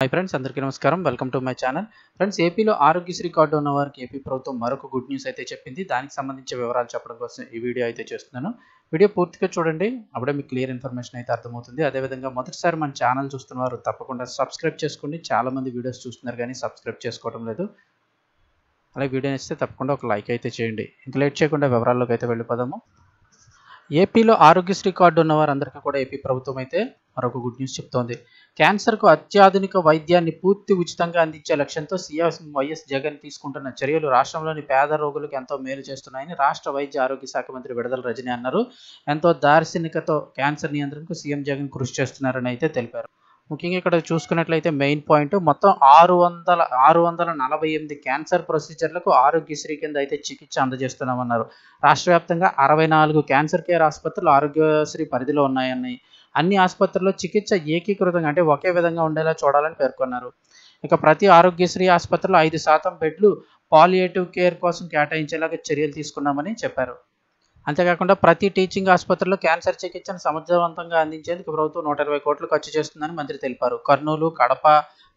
hi friends అందరికీ నమస్కారం welcome to my channel friends ఏపీలో ఆరోగ్యశ్రీ కార్డు ఉన్న వారికి ఏపీ ప్రభుత్వం మరొక గుడ్ న్యూస్ అయితే చెప్పింది దానికి సంబంధించి వివరాలు చెప్పడం కోసం ఈ వీడియో అయితే చేస్తున్నాను వీడియో పూర్తిగా చూడండి అప్పుడే మీకు క్లియర్ ఇన్ఫర్మేషన్ అయితే అర్థమవుతుంది అదేవిధంగా మొదటిసారి మన ఛానల్ చూస్తున్న వారు తప్పకుండా సబ్స్క్రైబ్ చేసుకోండి చాలామంది వీడియోస్ చూస్తున్నారు కానీ సబ్స్క్రైబ్ చేసుకోవడం లేదు అలాగే వీడియో నచ్చితే తప్పకుండా ఒక లైక్ అయితే చేయండి ఇంకా లేట్ చేయకుండా వివరాల్లోకి అయితే వెళ్ళిపోదాము ఏపీలో ఆరోగ్యశ్రీ కార్డు ఉన్న వారందరికీ కూడా ఏపీ ప్రభుత్వం అయితే మరొక గుడ్ న్యూస్ చెప్తోంది క్యాన్సర్కు అత్యాధునిక వైద్యాన్ని పూర్తి ఉచితంగా అందించే లక్ష్యంతో సీఎం వైఎస్ జగన్ తీసుకుంటున్న చర్యలు రాష్ట్రంలోని పేద రోగులకు ఎంతో మేలు చేస్తున్నాయని రాష్ట్ర వైద్య ఆరోగ్య శాఖ మంత్రి విడదల రజని అన్నారు ఎంతో దార్శనికతో క్యాన్సర్ నియంత్రణకు సీఎం జగన్ కృషి చేస్తున్నారని అయితే తెలిపారు ముఖ్యంగా ఇక్కడ చూసుకున్నట్లయితే మెయిన్ పాయింట్ మొత్తం ఆరు వందల ఆరు వందల నలభై ఎనిమిది క్యాన్సర్ ప్రొసీజర్లకు ఆరోగ్యశ్రీ కింద అయితే చికిత్స అందజేస్తున్నామన్నారు రాష్ట్ర వ్యాప్తంగా అరవై నాలుగు క్యాన్సర్ కేర్ ఆసుపత్రులు ఆరోగ్యశ్రీ పరిధిలో ఉన్నాయని అన్ని ఆసుపత్రుల్లో చికిత్స ఏకీకృతంగా అంటే ఒకే విధంగా ఉండేలా చూడాలని పేర్కొన్నారు ఇక ప్రతి ఆరోగ్యశ్రీ ఆసుపత్రిలో ఐదు శాతం బెడ్లు పాలియేటివ్ కేర్ కోసం కేటాయించేలాగా చర్యలు తీసుకున్నామని చెప్పారు అంతేకాకుండా ప్రతి టీచింగ్ ఆసుపత్రిలో క్యాన్సర్ చికిత్సను సమర్థవంతంగా అందించేందుకు ప్రభుత్వం నూట ఇరవై కోట్లు ఖర్చు చేస్తుందని మంత్రి తెలిపారు కర్నూలు కడప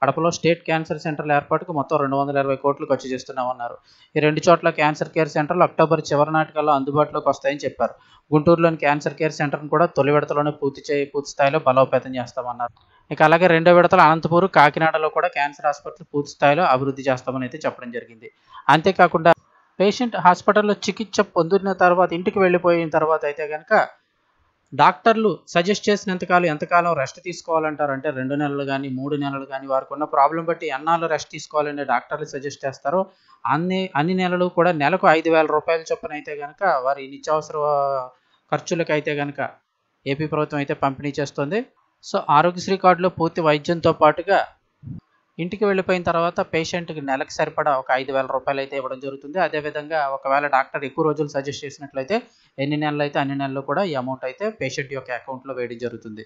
కడపలో స్టేట్ క్యాన్సర్ సెంటర్ల ఏర్పాటుకు మొత్తం రెండు వందల ఇరవై కోట్లు ఖర్చు చేస్తున్నామన్నారు ఈ రెండు చోట్ల క్యాన్సర్ కేర్ సెంటర్లు అక్టోబర్ చివరి నాటికల్లో అందుబాటులోకి వస్తాయని చెప్పారు గుంటూరులోని క్యాన్సర్ కేర్ సెంటర్ను కూడా తొలి విడతలోనే పూర్తి చేయి పూర్తి స్థాయిలో బలోపేతం చేస్తామన్నారు ఇక అలాగే రెండో విడతలు అనంతపూర్ కాకినాడలో కూడా క్యాన్సర్ ఆసుపత్రులు పూర్తి స్థాయిలో అభివృద్ధి చేస్తామని అయితే చెప్పడం జరిగింది అంతేకాకుండా పేషెంట్ హాస్పిటల్లో చికిత్స పొందిన తర్వాత ఇంటికి వెళ్ళిపోయిన తర్వాత అయితే కనుక డాక్టర్లు సజెస్ట్ చేసినంతకాలం ఎంతకాలం రెస్ట్ తీసుకోవాలంటారు అంటే రెండు నెలలు కానీ మూడు నెలలు కానీ వారికి ఉన్న ప్రాబ్లం బట్టి ఎన్నాళ్ళు రెస్ట్ తీసుకోవాలని డాక్టర్లు సజెస్ట్ చేస్తారు అన్ని అన్ని నెలలు కూడా నెలకు ఐదు వేల రూపాయల చొప్పున అయితే కనుక వారి నిత్యావసర ఖర్చులకైతే కనుక ఏపీ ప్రభుత్వం అయితే పంపిణీ చేస్తుంది సో ఆరోగ్యశ్రీ కార్డులో పూర్తి వైద్యంతో పాటుగా ఇంటికి వెళ్ళిపోయిన తర్వాత పేషెంట్కి నెలకు సరిపడా ఒక ఐదు వేల రూపాయలు అయితే ఇవ్వడం జరుగుతుంది అదేవిధంగా ఒకవేళ డాక్టర్ ఎక్కువ రోజులు సజెస్ట్ చేసినట్లయితే ఎన్ని నెలలు అయితే అన్ని నెలలు కూడా ఈ అమౌంట్ అయితే పేషెంట్ యొక్క అకౌంట్లో వేయడం జరుగుతుంది